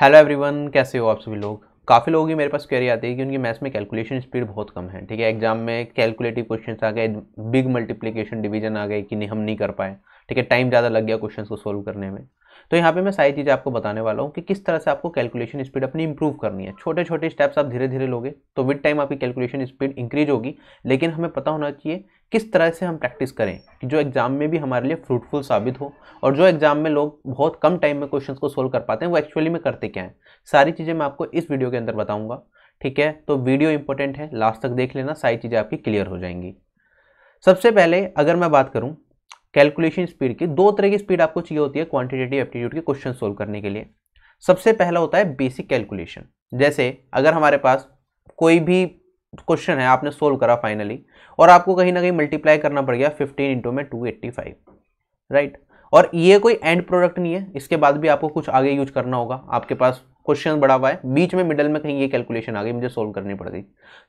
hello everyone कैसे हो आप सभी लोग काफ़ी लोगों की मेरे पास क्वेरी आती है कि उनकी मैथ्स में कैलकुलेशन स्पीड बहुत कम है ठीक है एग्जाम में कैलकुलेटिव क्वेश्चंस आ गए बिग मल्टीप्लिकेशन डिवीजन आ गए कि नहीं हम नहीं कर पाए ठीक है टाइम ज़्यादा लग गया क्वेश्चंस को सोल्व करने में तो यहाँ पे मैं सारी चीज़ें आपको बताने वाला हूँ कि किस तरह से आपको कैलकुलेशन स्पीड अपनी इंप्रूव करनी है छोटे छोटे स्टेप्स आप धीरे धीरे लोगे तो विद टाइम आपकी कैलकुलेशन स्पीड इंक्रीज होगी लेकिन हमें पता होना चाहिए किस तरह से हम प्रैक्टिस करें कि जो एग्ज़ाम में भी हमारे लिए फ्रूटफुल साबित हो और जो एग्ज़ाम में लोग बहुत कम टाइम में क्वेश्चंस को सोल्व कर पाते हैं वो एक्चुअली में करते क्या हैं सारी चीज़ें मैं आपको इस वीडियो के अंदर बताऊंगा ठीक है तो वीडियो इंपॉर्टेंट है लास्ट तक देख लेना सारी चीज़ें आपकी क्लियर हो जाएंगी सबसे पहले अगर मैं बात करूँ कैलकुलेशन स्पीड की दो तरह की स्पीड आपको चाहिए होती है क्वान्टिटेटिव एप्टीट्यूड के क्वेश्चन सोल्व करने के लिए सबसे पहला होता है बेसिक कैलकुलेशन जैसे अगर हमारे पास कोई भी क्वेश्चन है आपने सोल्व करा फाइनली और आपको कहीं ना कहीं मल्टीप्लाई करना पड़ गया फिफ्टीन इंटू में टू एट्टी फाइव राइट और ये कोई एंड प्रोडक्ट नहीं है इसके बाद भी आपको कुछ आगे यूज करना होगा आपके पास क्वेश्चन बड़ा हुआ है बीच में मिडल में कहीं ये कैलकुलेशन आ गई मुझे सोल्व करनी पड़ गई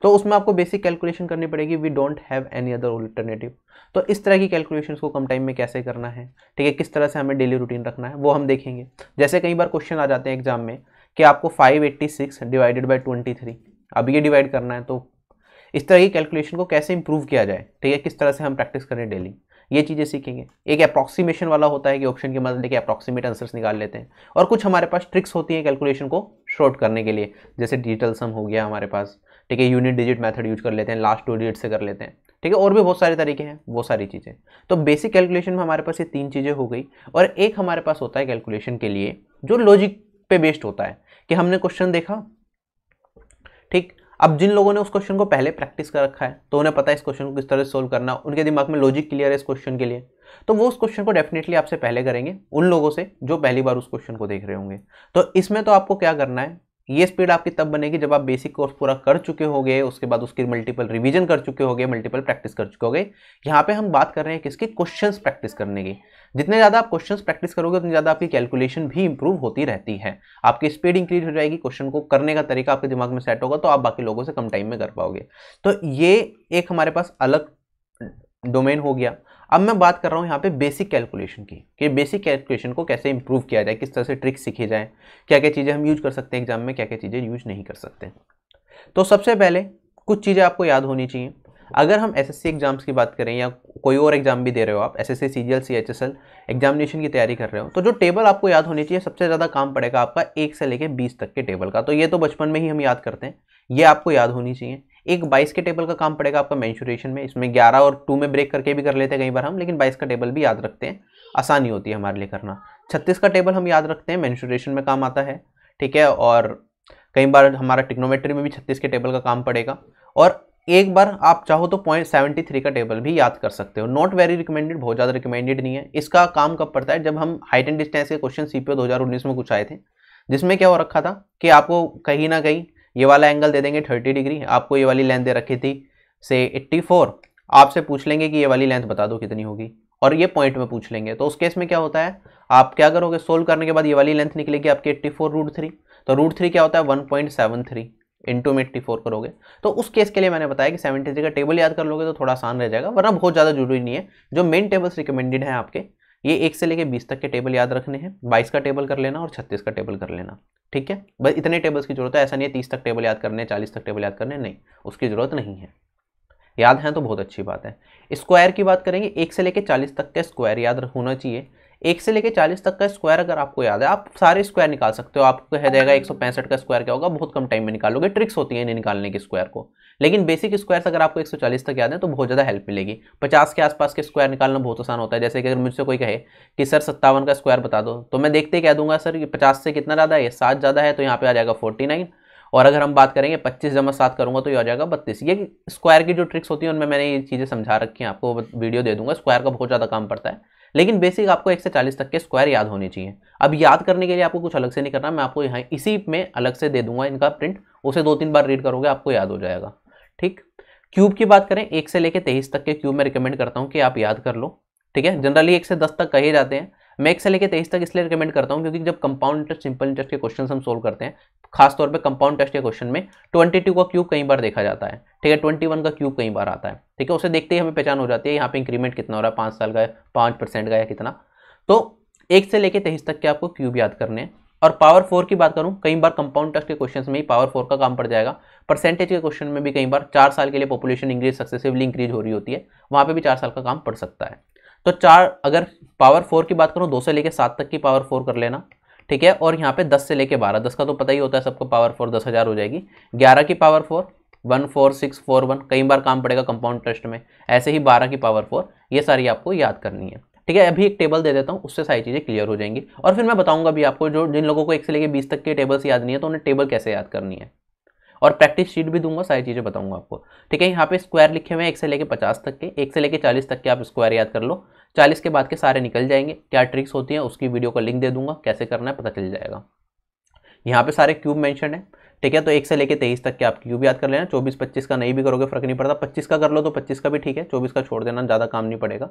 तो उसमें आपको बेसिक कैलकुलेशन करनी पड़ेगी we don't have any other alternative तो इस तरह की कैलकुलेशन को कम टाइम में कैसे करना है ठीक है किस तरह से हमें डेली रूटीन रखना है वो हम देखेंगे जैसे कई बार क्वेश्चन आ जाते हैं एग्जाम में कि आपको five eighty six divided by twenty three अब ये डिवाइड करना है तो इस तरह की कैलकुलेशन को कैसे इंप्रूव किया जाए ठीक है किस तरह से हम प्रैक्टिस करें डेली ये चीज़ें सीखेंगे एक अप्रॉक्सीमेशन वाला होता है कि ऑप्शन की मदद लेके अप्रॉक्सीमेट आंसर्स निकाल लेते हैं और कुछ हमारे पास ट्रिक्स होती हैं कैलकुलेशन को शॉर्ट करने के लिए जैसे डिजिटल सम हो गया हमारे पास ठीक है यूनिट डिजिट मेथड यूज कर लेते हैं लास्ट टू डिजिट से कर लेते हैं ठीक है और भी बहुत सारे तरीके हैं वो सारी चीज़ें तो बेसिक कैलकुलेशन में हमारे पास ये तीन चीज़ें हो गई और एक हमारे पास होता है कैलकुलेशन के लिए जो लॉजिक पे बेस्ड होता है कि हमने क्वेश्चन देखा ठीक अब जिन लोगों ने उस क्वेश्चन को पहले प्रैक्टिस कर रखा है तो उन्हें पता है इस क्वेश्चन को किस तरह से सोल्व करना उनके दिमाग में लॉजिक क्लियर है इस क्वेश्चन के लिए तो वो उस क्वेश्चन को डेफिनेटली आपसे पहले करेंगे उन लोगों से जो पहली बार उस क्वेश्चन को देख रहे होंगे तो इसमें तो आपको क्या करना है ये स्पीड आपकी तब बनेगी जब आप बेसिक कोर्स पूरा कर चुके होंगे उसके बाद उसकी मल्टीपल रिवीजन कर चुके होंगे मल्टीपल प्रैक्टिस कर चुके होंगे यहाँ पे हम बात कर रहे हैं किसकी क्वेश्चंस प्रैक्टिस करने की जितने ज़्यादा आप क्वेश्चंस प्रैक्टिस करोगे उतनी ज़्यादा आपकी कैलकुलेशन भी इंप्रूव होती रहती है आपकी स्पीड इंक्रीज हो जाएगी क्वेश्चन को करने का तरीका आपके दिमाग में सेट होगा तो आप बाकी लोगों से कम टाइम में कर पाओगे तो ये एक हमारे पास अलग डोमेन हो गया अब मैं बात कर रहा हूँ यहाँ पे बेसिक कैलकुलेशन की कि बेसिक कैलकुलेशन को कैसे इम्प्रूव किया जाए किस तरह से ट्रिक्स सीखी जाए क्या क्या चीज़ें हम यूज कर सकते हैं एग्जाम में क्या क्या चीज़ें यूज नहीं कर सकते तो सबसे पहले कुछ चीज़ें आपको याद होनी चाहिए अगर हम एस एग्जाम्स की बात करें या कोई और एग्जाम भी दे रहे हो आप S S C G L C H S L examination की तैयारी कर रहे हो तो जो टेबल आपको याद होनी चाहिए सबसे ज़्यादा काम पड़ेगा आपका एक से लेकर बीस तक के टेबल का तो ये तो बचपन में ही हम याद करते हैं ये आपको याद होनी चाहिए एक बाईस के टेबल का काम पड़ेगा आपका मैंशुरेशन में इसमें ग्यारह और टू में ब्रेक करके भी कर लेते हैं कई बार हम लेकिन बाइस का टेबल भी याद रखते हैं आसानी होती है हमारे लिए करना छत्तीस का टेबल हम याद रखते हैं मैंशुरेशन में काम आता है ठीक है और कई बार हमारा टिक्नोमेट्री में भी छत्तीस के टेबल का काम पड़ेगा और एक बार आप चाहो तो पॉइंट सेवेंटी थ्री का टेबल भी याद कर सकते हो नॉट वेरी रिकमेंडेड बहुत ज़्यादा रिकमेंडेड नहीं है इसका काम कब पड़ता है जब हम हाइट एंड डिस्टेंस के क्वेश्चन सी पी में कुछ आए थे जिसमें क्या हो रखा था कि आपको कहीं ना कहीं ये वाला एंगल दे देंगे थर्टी डिग्री आपको ये वाली लेंथ दे रखी थी से एट्टी फोर आपसे पूछ लेंगे कि ये वाली लेंथ बता दो कितनी होगी और ये पॉइंट में पूछ लेंगे तो उस केस में क्या होता है आप क्या करोगे सोल्व करने के बाद ये वाली लेंथ निकलेगी आपकी एट्टी फोर रूट थ्री तो रूट थ्री क्या होता है one point seven three into में एट्टी फोर करोगे तो उस केस के लिए मैंने बताया कि सेवेंटी थ्री का टेबल याद कर लोगे तो थोड़ा आसान रह जाएगा वरना बहुत ज़्यादा जरूरी नहीं है जो मेन टेबल्स रिकमेंडेड हैं आपके ये एक से लेके बीस तक के टेबल याद रखने हैं बाईस का टेबल कर लेना और छत्तीस का टेबल कर लेना ठीक है बस इतने टेबल्स की जरूरत है ऐसा नहीं है तीस तक टेबल याद करने चालीस तक टेबल याद करने नहीं उसकी ज़रूरत नहीं है याद हैं तो बहुत अच्छी बात है स्क्वायर की बात करेंगे एक से लेकर चालीस तक के स्क्वायर याद होना चाहिए एक से लेकर चालीस तक का स्क्वायर अगर आपको याद है आप सारे स्क्वायर निकाल सकते हो आपको कह जाएगा एक का स्क्वायर क्या होगा बहुत कम टाइम में निकालोगे ट्रिक्स होती है इन्हें निकालने के स्क्वायर को लेकिन बेसिक स्क्वायर्स अगर आपको 140 तक याद है तो बहुत ज़्यादा हेल्प मिलेगी 50 के आसपास के स्क्वायर निकालना बहुत आसान होता है जैसे कि अगर मुझसे कोई कहे कि सर सत्तावन का स्क्वायर बता दो तो मैं देखते कह दूंगा सर कि पचास से कितना ज़्यादा है सात ज़्यादा है तो यहाँ पर आ जाएगा फोर्टी और अगर हम बात करेंगे पच्चीस जमा सात करूँगा तो ये आ जाएगा बत्तीस ये स्क्वायर की जो ट्रिक्स होती है उनमें मैंने ये चीज़ें समझा रखी हैं आपको वीडियो दे दूंगा स्क्वायर का बहुत ज़्यादा काम पड़ता है लेकिन बेसिक आपको एक से चालीस तक के स्क्वायर याद होने चाहिए अब याद करने के लिए आपको कुछ अलग से नहीं करना मैं आपको यहाँ इसी में अलग से दे दूंगा इनका प्रिंट उसे दो तीन बार रीड करोगे आपको याद हो जाएगा ठीक क्यूब की बात करें एक से लेकर तेईस तक के क्यूब मैं रिकमेंड करता हूँ कि आप याद कर लो ठीक है जनरली एक से दस तक कहे जाते हैं मैं एक से लेकर तेईस तक इसलिए रिकमेंड करता हूँ क्योंकि जब कंपाउंड इंटरेस्ट सिंपल इंटरेस्ट के क्वेश्चन हम सोल्व करते हैं खासतौर पर कंपाउंड टेस्ट के क्वेश्चन में ट्वेंटी टू का क्यूब कई बार देखा जाता है ठीक है ट्वेंटी वन का क्यूब कई बार आता है ठीक है उसे देखते ही हमें पहचान हो जाती है यहाँ पे इंक्रीमेंट कितना हो रहा है पाँच साल का है पाँच परसेंट का या कितना तो एक से लेकर तेईस तक के आपको क्यूब याद करने हैं और पावर फोर की बात करूँ कई बार कंपाउंड टेस्ट के क्वेश्चन में ही पावर फोर का काम पड़ जाएगा परसेंटेज के क्वेश्चन में भी कई बार चार साल के लिए पॉपुलेशन इंक्रीज सक्सेसिवली इंक्रीज हो रही होती है वहाँ पर भी चार साल का काम पड़ सकता है तो चार अगर पावर फोर की बात करूँ दो से लेकर सात तक की पावर फोर कर लेना ठीक है और यहाँ पे दस से लेके बारह दस का तो पता ही होता है सबको पावर फोर दस हज़ार हो जाएगी ग्यारह की power four one four six four one कई बार काम पड़ेगा कंपाउंड ट्रस्ट में ऐसे ही बारह की पावर फोर ये सारी आपको याद करनी है ठीक है अभी एक टेबल दे देता हूँ उससे सारी चीज़ें क्लियर हो जाएंगी और फिर मैं बताऊंगा भी आपको जो जिन लोगों को एक से लेकर बीस तक के टेबल्स याद नहीं है तो उन्हें टेबल कैसे याद करनी है और प्रैक्टिस शीट भी दूंगा सारी चीज़ें बताऊंगा आपको ठीक है यहाँ पे स्क्वायर लिखे हुए हैं एक से लेके पचास तक के एक से लेके चालीस तक के आप स्क्वायर याद कर लो चालीस के बाद के सारे निकल जाएंगे क्या ट्रिक्स होती हैं उसकी वीडियो का लिंक दे दूंगा कैसे करना है पता चल जाएगा यहाँ पे सारे क्यूब मैंशन है ठीक है तो एक से लेकर तेईस तक के आप क्यूब याद कर लेना चौबीस पच्चीस का नहीं भी करोगे फर्क नहीं पड़ता पच्चीस का कर लो तो पच्चीस का भी ठीक है चौबीस का छोड़ देना ज़्यादा काम नहीं पड़ेगा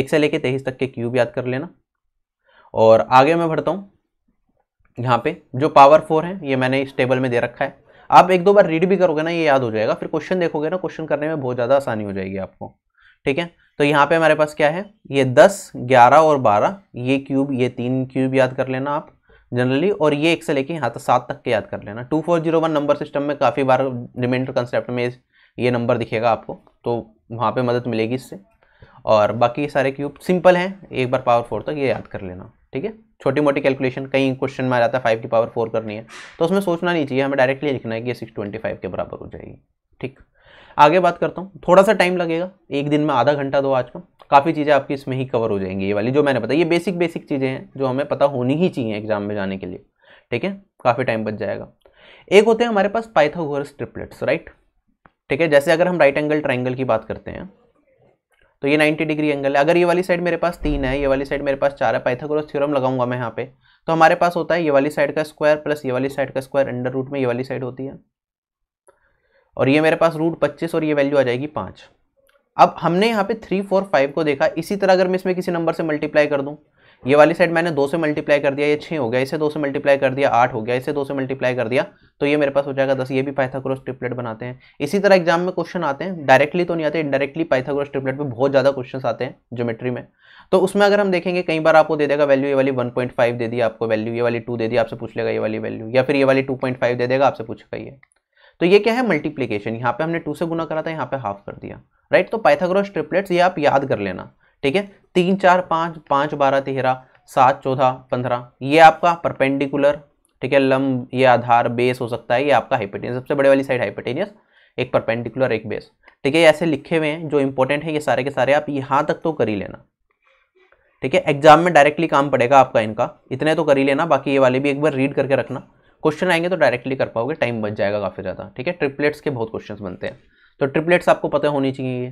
एक से लेकर तेईस तक के क्यूब याद कर लेना और आगे मैं बढ़ता हूँ यहाँ पे जो पावर फोर है ये मैंने इस टेबल में दे रखा है आप एक दो बार रीड भी करोगे ना ये याद हो जाएगा फिर क्वेश्चन देखोगे ना क्वेश्चन करने में बहुत ज़्यादा आसानी हो जाएगी आपको ठीक है तो यहाँ पे हमारे पास क्या है ये दस ग्यारह और बारह ये क्यूब ये तीन क्यूब याद कर लेना आप जनरली और ये एक से लेके यहाँ तक सात तक के याद कर लेना two four zero one number system में काफ़ी बार रिमाइंडर कंसेप्ट में ये नंबर दिखेगा आपको तो वहाँ पे मदद मिलेगी इससे और बाकी सारे क्यूब सिंपल हैं एक बार पावर फोर तक ये याद कर लेना ठीक है छोटी मोटी कैलकुलेशन कहीं क्वेश्चन में आ जाता है फाइव की पावर फोर करनी है तो उसमें सोचना नहीं चाहिए हमें डायरेक्टली लिखना है कि ये सिक्स ट्वेंटी फाइव के बराबर हो जाएगी ठीक आगे बात करता हूँ थोड़ा सा टाइम लगेगा एक दिन में आधा घंटा दो आज का काफ़ी चीज़ें आपकी इसमें ही कवर हो जाएंगी ये वाली जो मैंने बताया ये बेसिक बेसिक चीज़ें हैं जो हमें पता होनी ही चाहिए एग्जाम में जाने के लिए ठीक है काफ़ी टाइम बच जाएगा एक होते हैं हमारे पास पाइथागोरस ट्रिपलेट्स राइट ठीक है जैसे अगर हम राइट एंगल ट्राइंगल की बात करते हैं तो ये 90 डिग्री एंगल है अगर ये वाली साइड मेरे पास तीन है ये वाली साइड मेरे पास चार है पाइथागोरस थ्योरम लगाऊंगा मैं यहाँ पे तो हमारे पास होता है ये वाली साइड का स्क्वायर प्लस ये वाली साइड का स्क्वायर अंडर रूट में ये वाली साइड होती है और ये मेरे पास रूट पच्चीस और ये वैल्यू आ जाएगी पाँच अब हमने यहाँ पे थ्री फोर फाइव को देखा इसी तरह अगर मैं इसमें किसी नंबर से मल्टीप्लाई कर दूँ ये वाली साइड मैंने दो से मल्टीप्लाई कर दिया ये छः हो गया इसे दो से मल्टीप्लाई कर दिया आठ हो गया इसे दो से मल्टीप्लाई कर दिया तो ये मेरे पास हो जाएगा दस ये भी पाइथागोरस ट्रिपलेट बनाते हैं इसी तरह एग्जाम में क्वेश्चन आते हैं डायरेक्टली तो नहीं आते इंडायरेक्टली पाइथागोरस ट्रिपलेट में बहुत ज़्यादा क्वेश्चन आते हैं ज्योमेट्री में तो उसमें अगर हम देखेंगे कई बार आपको दे देगा वैल्यू ये वाली फाइव दे दी आपको वैल्यू ये वाली टू दे दी आपसे पूछ लेगा ये वाली वैल्यू या फिर ये वाली फाइव दे देगा आपसे पूछेगा ये तो ये क्या है मल्टीप्लीकेशन यहाँ पे हमने टू से गुना करा था यहाँ पे हाफ कर दिया राइट तो पाइथागोरस ट्रिपलेट्स ये आप याद कर लेना ठीक है तीन चार पाँच पाँच बारह तेरह सात चौदह पंद्रह ये आपका परपेंडिकुलर ठीक है लम्ब ये आधार बेस हो सकता है ये आपका हाइपेटेनियस सबसे बड़े वाली साइड हाइपेटेनियस एक परपेंडिकुलर एक बेस ठीक है ऐसे लिखे हुए हैं जो इंपॉर्टेंट है ये सारे के सारे आप यहाँ तक तो कर ही लेना ठीक है एग्जाम में डायरेक्टली काम पड़ेगा आपका इनका इतने तो कर ही लेना बाकी ये वाले भी एक बार रीड करके रखना क्वेश्चन आएंगे तो डायरेक्टली कर पाओगे टाइम बच जाएगा काफ़ी ज़्यादा ठीक है ट्रिपलेट्स के बहुत क्वेश्चन बनते हैं तो ट्रिपलेट्स आपको पता होनी चाहिए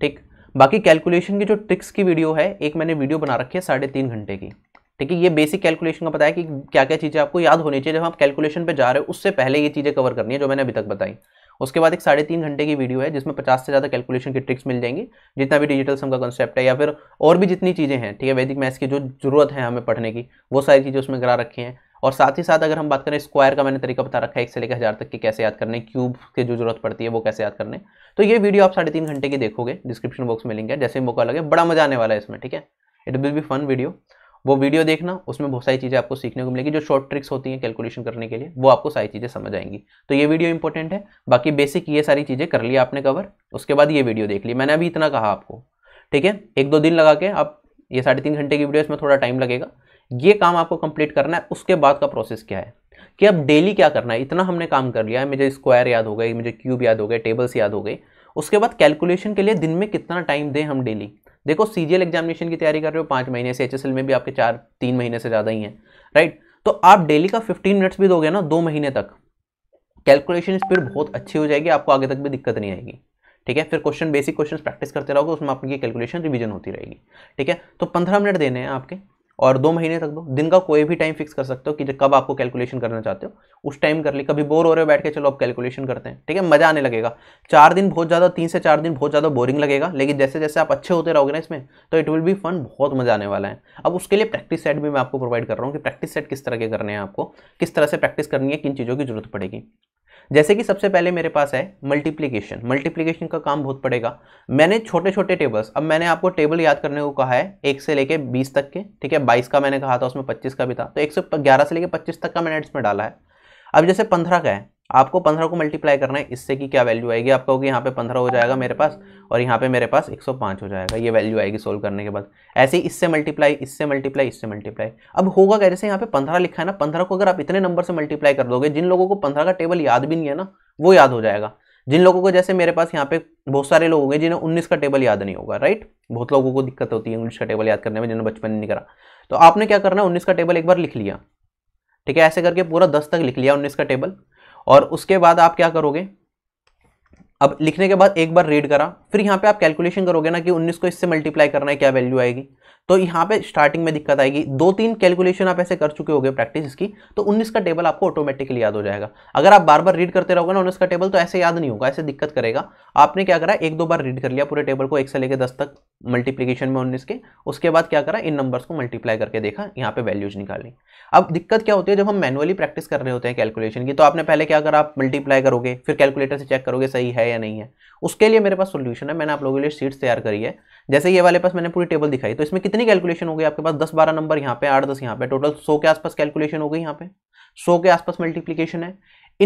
ठीक बाकी कैलकुलेशन की जो ट्रिक्स की वीडियो है एक मैंने वीडियो बना रखी है साढ़े तीन घंटे की ठीक है ये बेसिक कैलकुलेशन का पता है कि क्या क्या चीज़ें आपको याद होनी चाहिए जब आप कैलकुलेशन पे जा रहे हो उससे पहले ये चीज़ें कवर करनी है जो मैंने अभी तक बताई उसके बाद एक साढ़े तीन घंटे की वीडियो है जिसमें पचास से ज़्यादा कैलकुलेशन की ट्रिक्स मिल जाएंगी जितना भी डिजिटल सम का कॉन्सेप्ट है या फिर और भी जितनी चीज़ें हैं ठीक है वैदिक मैथ्स की जो जरूरत है हमें पढ़ने की वो सारी चीज़ें उसमें करा रखी हैं और साथ ही साथ अगर हम बात करें स्क्वायर का मैंने तरीका बता रखा है एक से लेकर हज़ार तक के कैसे याद करने क्यूब के जो जरूरत पड़ती है वो कैसे याद करने तो ये वीडियो आप साढ़े तीन घंटे की देखोगे डिस्क्रिप्शन बॉक्स में लिंक है जैसे मौका लगे बड़ा मजा आने वाला है इसमें ठीक है it will be fun video वो वीडियो देखना उसमें बहुत सारी चीज़ें आपको सीखने को मिलेगी जो शॉर्ट ट्रिक्स होती हैं कैलकुलेशन करने के लिए वो आपको सारी चीज़ें समझ आएंगी तो ये वीडियो इंपॉर्टेंट है बाकी बेसिक ये सारी चीज़ें कर लिया आपने कवर उसके बाद ये वीडियो देख ली मैंने अभी इतना कहा आपको ठीक है एक दो दिन लगा के आप ये साढ़े तीन घंटे की वीडियो इसमें थोड़ा टाइम लगेगा ये काम आपको कंप्लीट करना है उसके बाद का प्रोसेस क्या है कि अब डेली क्या करना है इतना हमने काम कर लिया है मुझे स्क्वायर याद हो गए मुझे क्यूब याद हो गए टेबल्स याद हो गए उसके बाद कैलकुलेशन के लिए दिन में कितना टाइम दें हम डेली देखो सी एग्जामिनेशन की तैयारी कर रहे हो पाँच महीने से एच में भी आपके चार तीन महीने से ज़्यादा ही हैं राइट तो आप डेली का फिफ्टीन मिनट्स भी दोगे ना दो महीने तक कैलकुलेशन स्पीड बहुत अच्छी हो जाएगी आपको आगे तक भी दिक्कत नहीं आएगी ठीक है फिर क्वेश्चन बेसिक क्वेश्चन प्रैक्टिस करते रहोगे उसमें आपकी कैलकुलेशन रिवीजन होती रहेगी ठीक है तो पंद्रह मिनट देने हैं आपके और दो महीने तक दो दिन का कोई भी टाइम फिक्स कर सकते हो कि कब आपको कैलकुलेशन करना चाहते हो उस टाइम कर ली कभी बोर हो रहे हो बैठ के चलो आप कैलकुलेशन करते हैं ठीक है मजा आने लगेगा चार दिन बहुत ज़्यादा तीन से चार दिन बहुत ज़्यादा बोरिंग लगेगा लेकिन जैसे जैसे आप अच्छे होते रहोगे ना इसमें तो इट विल बी फन बहुत मजा आने वाला है अब उसके लिए प्रैक्टिस सेट भी मैं आपको प्रोवाइड कर रहा हूँ कि प्रैक्टिस सेट किस तरह के करने हैं आपको किस तरह से प्रैक्टिस करनी है किन चीज़ों की जरूरत पड़ेगी जैसे कि सबसे पहले मेरे पास है मल्टीप्लीकेशन मल्टीप्लीकेशन का काम बहुत पड़ेगा मैंने छोटे छोटे टेबल्स अब मैंने आपको टेबल याद करने को कहा है एक से लेके बीस तक के ठीक है बाईस का मैंने कहा था उसमें पच्चीस का भी था तो एक से लेके पच्चीस तक का मैंने इसमें डाला है अब जैसे पंद्रह का है आपको पंद्रह को मल्टीप्लाई करना है इससे कि क्या वैल्यू आएगी आप कहोगे यहाँ पे पंद्रह हो जाएगा मेरे पास और यहाँ पे मेरे पास 105 हो जाएगा ये वैल्यू आएगी सोल्व करने के बाद ऐसे ही इससे मल्टीप्लाई इससे मल्टीप्लाई इससे मल्टीप्लाई अब होगा क्या जैसे यहाँ पे पंद्रह लिखा है ना पंद्रह को अगर आप इतने नंबर से मल्टीप्लाई कर दोगे जिन लोगों को पंद्रह का टेबल याद भी नहीं है ना वो याद हो जाएगा जिन लोगों को जैसे मेरे पास यहाँ पे बहुत सारे लोग होंगे जिन्हें उन्नीस का टेबल याद नहीं होगा राइट बहुत लोगों को दिक्कत होती है उन्नीस का टेबल याद करने में जिन्होंने बचपन नहीं करा तो आपने क्या करना है उन्नीस का टेबल एक बार लिख लिया ठीक है ऐसे करके पूरा दस तक लिख लिया उन्नीस का टेबल और उसके बाद आप क्या करोगे अब लिखने के बाद एक बार रीड करा फिर यहाँ पे आप कैलकुलेशन करोगे ना कि 19 को इससे मल्टीप्लाई करना है क्या वैल्यू आएगी तो यहाँ पे स्टार्टिंग में दिक्कत आएगी दो तीन कैलकुलेशन आप ऐसे कर चुके होगे प्रैक्टिस इसकी तो 19 का टेबल आपको ऑटोमेटिकली याद हो जाएगा अगर आप बार बार रीड करते रहोगे ना उन्नीस का टेबल तो ऐसे याद नहीं होगा ऐसे दिक्कत करेगा आपने क्या करा एक दो बार रीड कर लिया पूरे टेबल को एक से लेकर दस तक मल्टीप्लीकेशन में उन्नीस के उसके बाद क्या करा इन नंबर्स को मल्टीप्लाई करके देखा यहाँ पे वैल्यूज निकाली अब दिक्कत क्या होती है जब हम मैनुअली प्रैक्टिस कर रहे होते हैं कैलकुलेशन की तो आपने पहले क्या करा आप मल्टीप्लाई करोगे फिर कैलकुलेटर से चेक करोगे सही है है या नहीं है उसके लिए मेरे पास सोल्यूशन है मैंने आप लोगों के लिए सीट्स तैयार करी है जैसे ये वाले पास मैंने पूरी टेबल दिखाई तो इसमें कितनी कैलकुलेशन हो गई आपके पास दस बारह नंबर यहाँ पे आठ दस यहाँ पे टोटल सौ के आसपास कैलकुलेशन हो गई यहाँ पे सौ के आसपास मल्टीप्लीकेशन है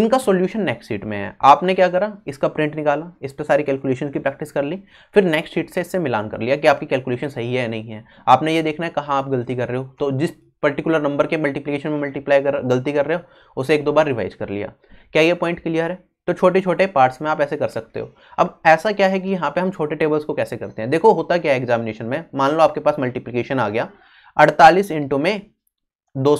इनका सोल्यूशन नेक्स्ट शीट में है आपने क्या करा इसका प्रिंट निकाला इस पर सारी कैलकुलेशन की प्रैक्टिस कर ली फिर नेक्स्ट शीट से इससे मिलान कर लिया कि आपकी कैलकुलेशन सही है या नहीं है आपने ये देखना है कहाँ आप गलती कर रहे हो तो जिस पर्टिकुलर नंबर के मल्टीप्लीकेशन में मल्टीप्लाई कर गलती कर रहे हो उसे एक दो बार रिवाइज कर लिया क्या ये पॉइंट क्लियर है तो छोटे छोटे पार्ट्स में आप ऐसे कर सकते हो अब ऐसा क्या है कि यहाँ पे हम छोटे टेबल्स को कैसे करते हैं देखो होता क्या है एग्जामिनेशन में मान लो आपके पास मल्टीप्लिकेशन आ गया अड़तालीस इंटू में दो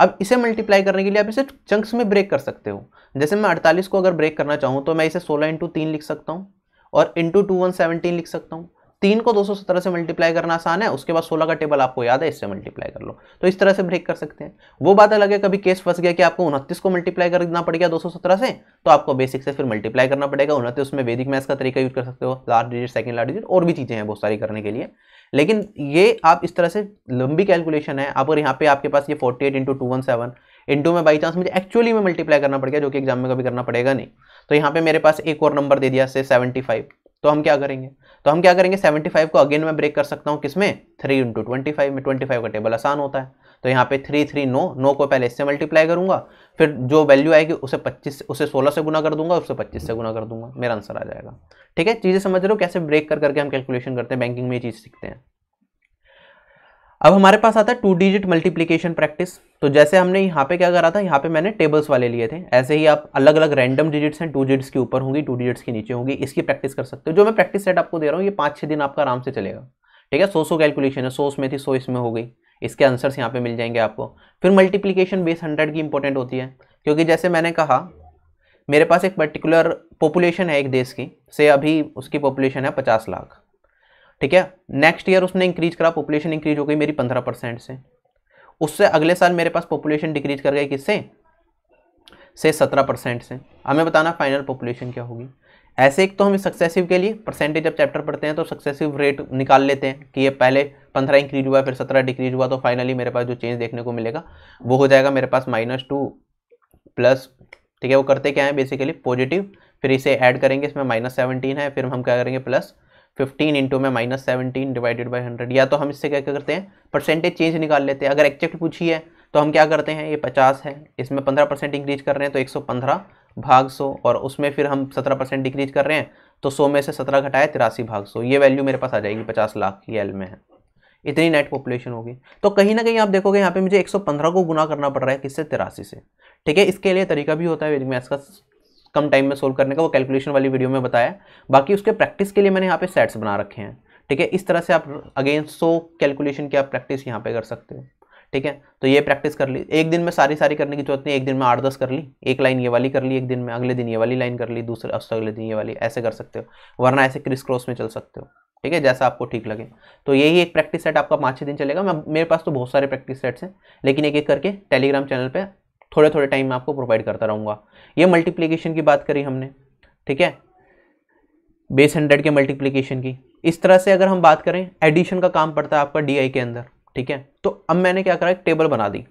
अब इसे मल्टीप्लाई करने के लिए आप इसे चंक्स में ब्रेक कर सकते हो जैसे मैं 48 को अगर ब्रेक करना चाहूँ तो मैं इसे सोलह इंटू तीन लिख सकता हूँ और इंटू टू वन सेवनटीन लिख सकता हूँ तीन को 217 से मल्टीप्लाई करना आसान है उसके बाद 16 का टेबल आपको याद है इससे मल्टीप्लाई कर लो तो इस तरह से ब्रेक कर सकते हैं वो बात अलग है कभी केस फंस गया कि आपको उनतीस को मल्टीप्लाई करना पड़ गया 217 से तो आपको बेसिक से फिर मल्टीप्लाई करना पड़ेगा उनतीस उसमें वैदिक मैथ्स का तरीका यूज कर सकते हो large digit second large digit और भी चीज़ें हैं बहुत सारी करने के लिए लेकिन ये आप इस तरह से लंबी कैलकुलेशन है अगर यहाँ पे आपके पास ये forty eight into two one seven into में बाई चांस मुझे एक्चुअली में मल्टीप्लाई करना पड़ गया जो कि एग्जाम में कभी करना पड़ेगा नहीं तो यहाँ पे मेरे पास एक और नंबर दे दिया से 75 तो हम क्या करेंगे तो हम क्या करेंगे 75 को अगेन मैं ब्रेक कर सकता हूँ किसमें थ्री इंटू ट्वेंटी फाइव में ट्वेंटी फाइव का टेबल आसान होता है तो यहाँ पे थ्री थ्री नो नो को पहले इससे मल्टीप्लाई करूंगा फिर जो वैल्यू आएगी उसे पच्चीस उसे सोलह से गुना कर दूंगा उसे पच्चीस से गुना कर दूंगा मेरा आंसर आ जाएगा ठीक है चीज़ें समझ रहे हो कैसे ब्रेक कर करके हम कैलकुलेशन करते हैं बैंकिंग में ये चीज़ सीखते हैं अब हमारे पास आता है टू डिजिट मल्टीप्लीकेशन प्रैक्टिस तो जैसे हमने यहाँ पे क्या करा था यहाँ पे मैंने टेबल्स वाले लिए थे ऐसे ही आप अलग अलग रैंडम डिजिट्स हैं टू डिजिट्स के ऊपर होंगी टू डिजिट्स के नीचे होंगी इसकी प्रैक्टिस कर सकते हो जो मैं प्रैक्टिस सेट आपको दे रहा हूँ ये पाँच छः दिन आपका आराम से चलेगा ठीक है सो सो कैलकुलेशन है सो इसमें थी सो इसमें हो गई इसके आंसर्स यहाँ पे मिल जाएंगे आपको फिर मल्टीप्लीकेशन बेस हंड्रेड की इंपॉर्टेंट होती है क्योंकि जैसे मैंने कहा मेरे पास एक पर्टिकुलर पॉपुलेशन है एक देश की से अभी उसकी पॉपुलेशन है पचास लाख ठीक है नेक्स्ट ईयर उसने इंक्रीज करा पॉपुलेशन इंक्रीज हो गई मेरी पंद्रह परसेंट से उससे अगले साल मेरे पास पॉपुलेशन डिक्रीज कर गई किससे से सत्रह परसेंट से हमें बताना फाइनल पॉपुलेशन क्या होगी ऐसे एक तो हम सक्सेसिव के लिए परसेंटेज जब चैप्टर पढ़ते हैं तो सक्सेसिव रेट निकाल लेते हैं कि ये पहले पंद्रह इंक्रीज हुआ फिर सत्रह डिक्रीज हुआ तो फाइनली मेरे पास जो चेंज देखने को मिलेगा वो हो जाएगा मेरे पास माइनस टू प्लस ठीक है वो करते क्या है बेसिकली पॉजिटिव फिर इसे ऐड करेंगे इसमें माइनस सेवनटीन है फिर हम क्या करेंगे प्लस फिफ्टीन इंटू में minus seventeen divided by hundred या तो हम इससे क्या क्या करते हैं परसेंटेज चेंज निकाल लेते हैं अगर एक्जेक्ट पूछी है तो हम क्या करते हैं ये पचास है इसमें पंद्रह परसेंट इंक्रीज कर रहे हैं तो एक सौ पंद्रह भाग सौ और उसमें फिर हम सत्रह परसेंट डिक्रीज कर रहे हैं तो सौ में से सत्रह घटाए तिरासी भाग सौ ये वैल्यू मेरे पास आ जाएगी पचास लाख ये एल में है इतनी नेट पॉपुलेशन होगी तो कहीं ना कहीं आप देखोगे यहाँ पे मुझे 115 को गुना करना पड़ रहा है किससे तिरासी से ठीक है इसके लिए तरीका भी होता है मैथ्स का कम टाइम में सोल्व करने का वो कैलकुलेशन वाली वीडियो में बताया बाकी उसके प्रैक्टिस के लिए मैंने यहाँ पे सेट्स बना रखे हैं ठीक है इस तरह से आप अगेन सो कैलकुलेशन की आप प्रैक्टिस यहाँ पे कर सकते हो ठीक है तो ये प्रैक्टिस कर ली एक दिन में सारी सारी करने की जरूरत नहीं एक दिन में आठ दस कर ली एक लाइन ये वाली कर ली एक दिन में अगले दिन ये वाली लाइन कर ली दूसरे अगले दिन ये वाली ऐसे कर सकते हो वरना ऐसे क्रिस क्रॉस में चल सकते हो ठीक है जैसा आपको ठीक लगे तो यही एक प्रैक्टिस सेट आपका पाँच छः दिन चलेगा मैं मेरे पास तो बहुत सारे प्रैक्टिस सेट्स हैं लेकिन एक एक करके टेलीग्राम चैनल पर थोड़े थोड़े टाइम में आपको प्रोवाइड करता रहूँगा ये मल्टीप्लीकेशन की बात करी हमने ठीक है बेस हंड्रेड के मल्टीप्लीकेशन की इस तरह से अगर हम बात करें एडिशन का काम पड़ता है आपका डी के अंदर ठीक है तो अब मैंने क्या करा एक टेबल बना दी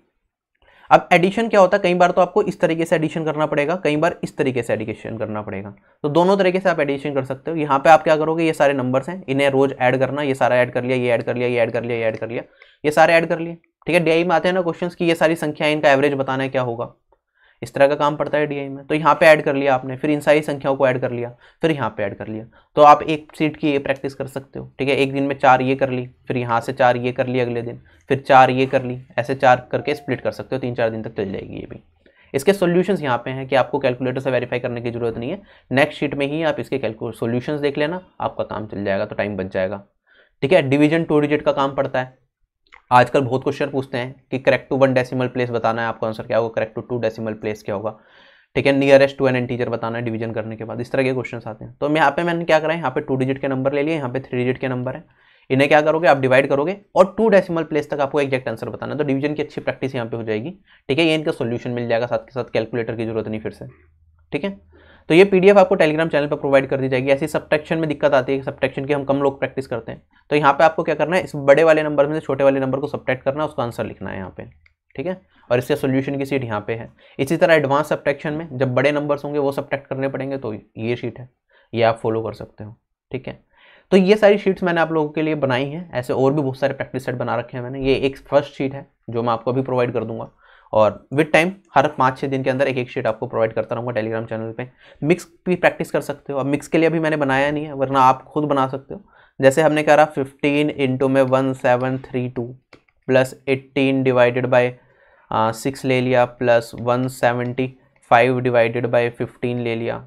अब एडिशन क्या होता है कई बार तो आपको इस तरीके से एडिशन करना पड़ेगा कई बार इस तरीके से एडिशन करना पड़ेगा तो दोनों तरीके से आप एडिशन कर सकते हो यहाँ पे आप क्या करोगे ये सारे नंबर्स हैं इन्हें रोज ऐड करना ये सारा ऐड कर लिया ये ऐड कर लिया ये ऐड कर लिया ये ऐड कर लिया ये सारे ऐड कर लिए ठीक है डी e में आते हैं ना क्वेश्चन की ये सारी संख्या इनका एवरेज बताना है क्या होगा इस तरह का काम पड़ता है डीआई में तो यहाँ पे ऐड कर लिया आपने फिर इन सारी संख्याओं को ऐड कर लिया फिर यहाँ पे ऐड कर लिया तो आप एक सीट की ये प्रैक्टिस कर सकते हो ठीक है एक दिन में चार ये कर ली फिर यहाँ से चार ये कर ली अगले दिन फिर चार ये कर ली ऐसे चार करके स्प्लिट कर सकते हो तीन चार दिन तक चल जाएगी ये भी इसके सोल्यूशन यहाँ पे हैं कि आपको कैलकुलेटर से वेरीफाई करने की जरूरत नहीं है नेक्स्ट शीट में ही आप इसके कैलकुल सॉल्यूशंस देख लेना आपका काम चल जाएगा तो टाइम बच जाएगा ठीक है डिवीजन टू डिजिट का काम पड़ता है आजकल बहुत क्वेश्चन पूछते हैं कि correct to one decimal place बताना है आपका आंसर क्या होगा correct to two decimal place क्या होगा ठीक है नियरेस्ट टू एन इंटीजर बताना है डिवीजन करने के बाद इस तरह के क्वेश्चन आते हैं तो यहाँ पे मैंने क्या करा है यहाँ पे टू डिजिट के नंबर ले लिए यहाँ पे थ्री डिजिट के नंबर है इन्हें क्या करोगे आप डिवाइड करोगे और टू डेसिमल प्लेस तक आपको एक्जैक्ट आंसर बताना है तो डिवीजन की अच्छी प्रैक्टिस यहाँ पे हो जाएगी ठीक है ये इनका सोल्यूशन मिल जाएगा साथ के साथ कैलकुलेटर की जरूरत नहीं फिर से ठीक है तो ये पीडीएफ आपको टेलीग्राम चैनल पर प्रोवाइड कर दी जाएगी ऐसी सब्टेक्शन में दिक्कत आती है सब्टेक्शन की हम कम लोग प्रैक्टिस करते हैं तो यहाँ पे आपको क्या करना है इस बड़े वाले नंबर में से छोटे वाले नंबर को सब्टेक्ट करना है उसका आंसर लिखना है यहाँ पे ठीक है और इसका सोल्यूशन की सीट यहाँ पे है इसी तरह एडवांस सब्टेक्शन में जब बड़े नंबर्स होंगे वो सब्टेक्ट करने पड़ेंगे तो ये शीट है ये आप फॉलो कर सकते हो ठीक है तो ये सारी शीट्स मैंने आप लोगों के लिए बनाई हैं ऐसे और भी बहुत सारे प्रैक्टिस सेट बना रखे हैं मैंने ये एक फर्स्ट शीट है जो मैं आपको अभी प्रोवाइड कर दूंगा और विद टाइम हर पाँच छः दिन के अंदर एक एक शीट आपको प्रोवाइड करता रहूँगा टेलीग्राम चैनल पे मिक्स भी प्रैक्टिस कर सकते हो अब मिक्स के लिए अभी मैंने बनाया नहीं है वरना आप खुद बना सकते हो जैसे हमने कह रहा फिफ्टीन इंटू में one seven three two plus eighteen divided by six ले लिया plus one seventy five divided by fifteen ले लिया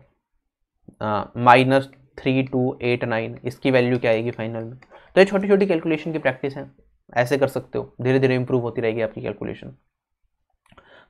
minus three two eight nine इसकी वैल्यू क्या आएगी फाइनल में तो ये छोटी छोटी कैलकुलेशन की प्रैक्टिस है ऐसे कर सकते हो धीरे धीरे इंप्रूव होती रहेगी आपकी कैलकुलेशन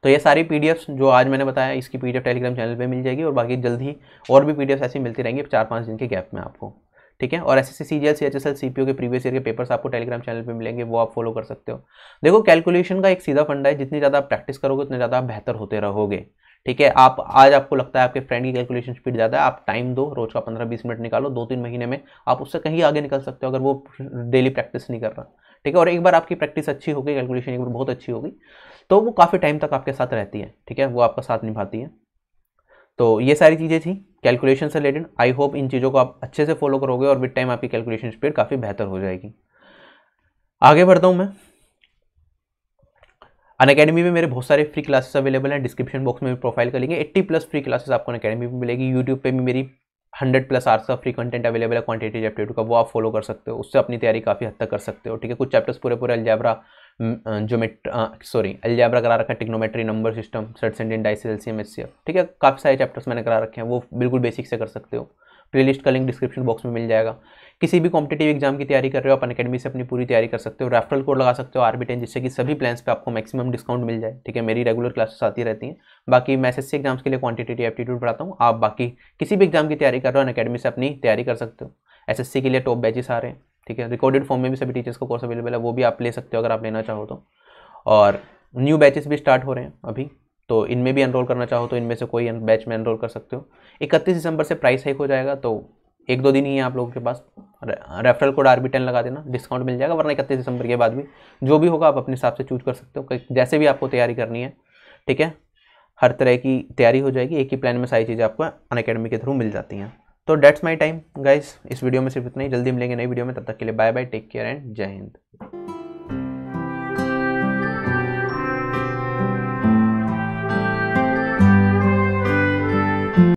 तो ये सारी पी जो आज मैंने बताया इसकी पी टेलीग्राम चैनल पर मिल जाएगी और बाकी जल्दी और भी पी ऐसी मिलती रहेंगी चार पाँच दिन के गैप में आपको ठीक है और S S C G L C H S C P O के प्रीवियस ईयर के पेपर्स आपको टेलीग्राम चैनल पे मिलेंगे वो आप फॉलो कर सकते हो देखो कैलकुलेशन का एक सीधा फंडा है जितनी ज़्यादा आप प्रैक्टिस करोगे उतने ज़्यादा आप बेहतर होते रहोगे ठीक है आप आज आपको लगता है आपके फ्रेंड की कैलकुलेशन स्पीड ज़्यादा है आप टाइम दो रोज का पंद्रह बीस मिनट निकालो दो तीन महीने में आप उससे कहीं आगे निकल सकते हो अगर वो डेली प्रैक्टिस नहीं कर रहा ठीक है और एक बार आपकी प्रैक्टिस अच्छी होगी कैलकुलेशन एक बार बहुत अच्छी होगी तो वो काफ़ी टाइम तक आपके साथ रहती है ठीक है वो आपका साथ निभाती है तो ये सारी चीज़ें थी कैलकुलेशन से रिलेटेड आई होप इन चीज़ों को आप अच्छे से फॉलो करोगे और विद टाइम आपकी कैलकुलेशन स्पीड काफ़ी बेहतर हो जाएगी आगे बढ़ता हूँ मैं अन अकेडमी में मेरे बहुत सारे फ्री क्लासेस अवेलेबल हैं डिस्क्रिप्शन बॉक्स में भी प्रोफाइल करेंगे एट्टी प्लस फ्री क्लासेस आपको अकेडमी में मिलेगी यूट्यूब पे भी मेरी हंड्रेड प्लस आर्स का फ्री कंटेंट अवेलेबल है क्वांटिटी चैप्टर टू का वो आप फॉलो कर सकते हो उससे अपनी तैयारी काफ़ी हद तक कर सकते हो ठीक है कुछ चैप्टर्स पूरे पूरे अलजैबरा जोमेट सॉरी अलजाबरा करा रखा है trigonometry number system surd and L C M S C F ठीक है काफ़ी सारे चैप्टर्स मैंने करा रखे हैं वो बिल्कुल बेसिक से कर सकते हो प्लेलिस्ट का लिंक डिस्क्रिप्शन बॉक्स में मिल जाएगा किसी भी कॉम्पिटेटिव एग्जाम की तैयारी कर रहे हो आप अकेडमी से अपनी पूरी तैयारी कर सकते हो रेफरल कोड लगा सकते हो आर जिससे कि सभी प्लान्स पे आपको मैक्सिमम डिस्काउंट मिल जाए ठीक है मेरी रेगुलर क्लासेस आती रहती हैं बाकी मैं एस एग्जाम्स के लिए क्वांटिटेटिव एप्टीट्यूड पढ़ाता हूँ आप बाकी किसी भी एग्जाम की तैयारी कर रहे हो अन अकेडमी से अपनी तैयारी कर सकते हो एस के लिए टॉप बैचेस आ रहे हैं ठीक है रिकॉर्डेड फॉर्म में भी सभी टीचर्स का कोर्स अवेलेबल है वो भी आप ले सकते हो अगर आप लेना चाहो तो और न्यू बैचेस भी स्टार्ट हो रहे हैं अभी तो इनमें भी एनरोल करना चाहो तो इनमें से कोई बैच में एनरोल कर सकते हो इकतीस दिसंबर से प्राइस हाइक हो जाएगा तो एक दो दिन ही है आप लोगों के पास रेफरल कोड आर टेन लगा देना डिस्काउंट मिल जाएगा वरना इकतीस दिसंबर के बाद भी जो भी होगा आप अपने हिसाब से चूज कर सकते हो जैसे भी आपको तैयारी करनी है ठीक है हर तरह की तैयारी हो जाएगी एक ही प्लान में सारी चीज़ें आपको अन के थ्रू मिल जाती हैं तो डेट्स माई टाइम गाइज इस वीडियो में सिर्फ इतना ही जल्दी मिलेंगे नई वीडियो में तब तक के लिए bye bye take care and जय हिंद